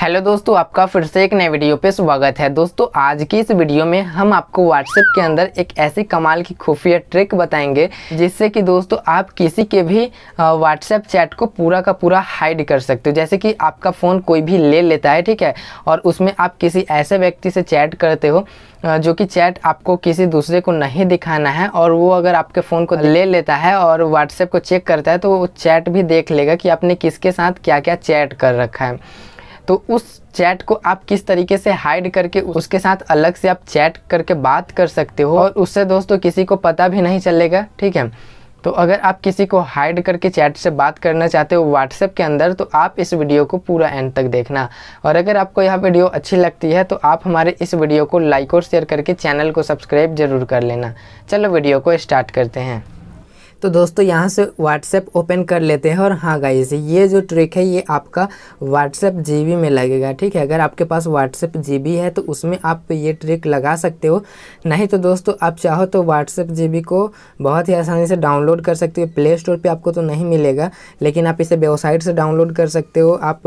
hello दोस्तों आपका फिर से एक नए वीडियो पे स्वागत है दोस्तों आज की इस वीडियो में हम आपको व्हाट्सएप के अंदर एक ऐसी कमाल की खुफिया ट्रिक बताएंगे जिससे कि दोस्तों आप किसी के भी व्हाट्सएप चैट को पूरा का पूरा हाइड कर सकते हो जैसे कि आपका फ़ोन कोई भी ले लेता है ठीक है और उसमें आप किसी ऐसे व्यक्ति से चैट करते हो जो कि चैट आपको किसी दूसरे को नहीं दिखाना है और वो अगर आपके फ़ोन को ले लेता है और व्हाट्सएप को चेक करता है तो वो चैट भी देख लेगा कि आपने किसके साथ क्या क्या चैट कर रखा है तो उस चैट को आप किस तरीके से हाइड करके उसके साथ अलग से आप चैट करके बात कर सकते हो और उससे दोस्तों किसी को पता भी नहीं चलेगा ठीक है तो अगर आप किसी को हाइड करके चैट से बात करना चाहते हो व्हाट्सएप के अंदर तो आप इस वीडियो को पूरा एंड तक देखना और अगर आपको यह वीडियो अच्छी लगती है तो आप हमारे इस वीडियो को लाइक और शेयर करके चैनल को सब्सक्राइब जरूर कर लेना चलो वीडियो को स्टार्ट करते हैं तो दोस्तों यहाँ से व्हाट्सएप ओपन कर लेते हैं और हाँ से ये जो ट्रिक है ये आपका व्हाट्सएप जीबी में लगेगा ठीक है अगर आपके पास व्हाट्सएप जीबी है तो उसमें आप ये ट्रिक लगा सकते हो नहीं तो दोस्तों आप चाहो तो व्हाट्सएप जीबी को बहुत ही आसानी से डाउनलोड कर सकते हो प्ले स्टोर पर आपको तो नहीं मिलेगा लेकिन आप इसे वेबसाइट से डाउनलोड कर सकते हो आप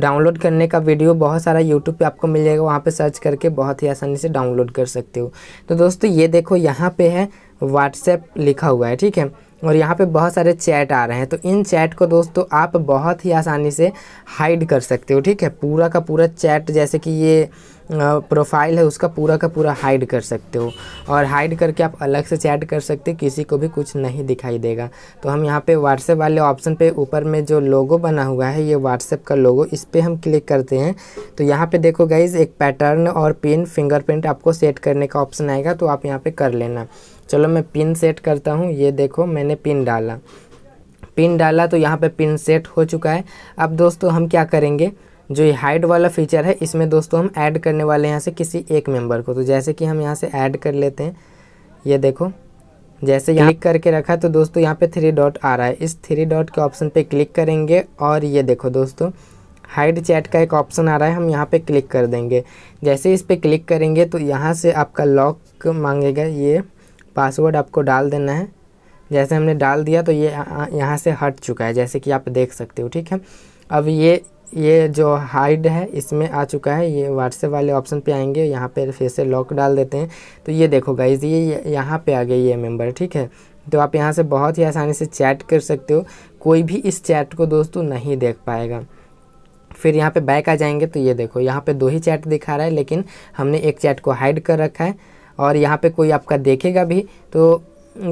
डाउनलोड करने का वीडियो बहुत सारा यूट्यूब पे आपको मिल जाएगा वहाँ पे सर्च करके बहुत ही आसानी से डाउनलोड कर सकते हो तो दोस्तों ये देखो यहाँ पे है व्हाट्सएप लिखा हुआ है ठीक है और यहाँ पे बहुत सारे चैट आ रहे हैं तो इन चैट को दोस्तों आप बहुत ही आसानी से हाइड कर सकते हो ठीक है पूरा का पूरा चैट जैसे कि ये प्रोफाइल है उसका पूरा का पूरा हाइड कर सकते हो और हाइड करके आप अलग से चैट कर सकते हो किसी को भी कुछ नहीं दिखाई देगा तो हम यहाँ पे व्हाट्सएप वाले ऑप्शन पे ऊपर में जो लोगो बना हुआ है ये व्हाट्सएप का लोगो इस पर हम क्लिक करते हैं तो यहाँ पे देखो गाइज एक पैटर्न और पिन फिंगरप्रिंट आपको सेट करने का ऑप्शन आएगा तो आप यहाँ पर कर लेना चलो मैं पिन सेट करता हूँ ये देखो मैंने पिन डाला पिन डाला तो यहाँ पे पिन सेट हो चुका है अब दोस्तों हम क्या करेंगे जो ये हाइड वाला फीचर है इसमें दोस्तों हम ऐड करने वाले हैं यहाँ से किसी एक मेंबर को तो जैसे कि हम यहाँ से ऐड कर लेते हैं ये देखो जैसे यहाँ करके रखा तो दोस्तों यहाँ पे थ्री डॉट आ रहा है इस थ्री डॉट के ऑप्शन पे क्लिक करेंगे और ये देखो दोस्तों हाइड चैट का एक ऑप्शन आ रहा है हम यहाँ पर क्लिक कर देंगे जैसे इस पर क्लिक करेंगे तो यहाँ से आपका लॉक मांगेगा ये पासवर्ड आपको डाल देना है जैसे हमने डाल दिया तो ये यहाँ से हट चुका है जैसे कि आप देख सकते हो ठीक है अब ये ये जो हाइड है इसमें आ चुका है ये व्हाट्सएप वाले ऑप्शन पे आएंगे यहाँ पर फिर से लॉक डाल देते हैं तो ये देखो गाइज ये यहाँ पे आ गई ये मेंबर ठीक है तो आप यहाँ से बहुत ही आसानी से चैट कर सकते हो कोई भी इस चैट को दोस्तों नहीं देख पाएगा फिर यहाँ पे बैक आ जाएंगे तो ये देखो यहाँ पे दो ही चैट दिखा रहा है लेकिन हमने एक चैट को हाइड कर रखा है और यहाँ पे कोई आपका देखेगा भी तो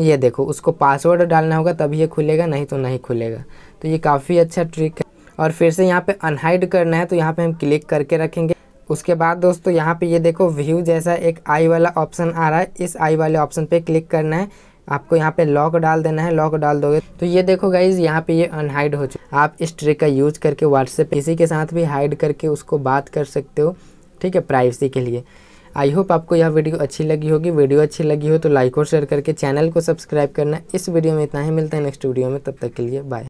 ये देखो उसको पासवर्ड डालना होगा तभी ये खुलेगा नहीं तो नहीं खुलेगा तो ये काफ़ी अच्छा ट्रिक है और फिर से यहाँ पे अनहाइड करना है तो यहाँ पे हम क्लिक करके रखेंगे उसके बाद दोस्तों यहाँ पे ये देखो व्यू जैसा एक आई वाला ऑप्शन आ रहा है इस आई वाले ऑप्शन पर क्लिक करना है आपको यहाँ पे लॉक डाल देना है लॉक डाल दोगे तो ये देखो गाइज यहाँ पे ये अनहाइड हो चुका आप इस ट्रिक का यूज करके व्हाट्सएप किसी के साथ भी हाइड करके उसको बात कर सकते हो ठीक है प्राइवेसी के लिए आई होप आपको यह वीडियो अच्छी लगी होगी वीडियो अच्छी लगी हो तो लाइक और शेयर करके चैनल को सब्सक्राइब करना इस वीडियो में इतना ही मिलता है नेक्स्ट वीडियो में तब तक के लिए बाय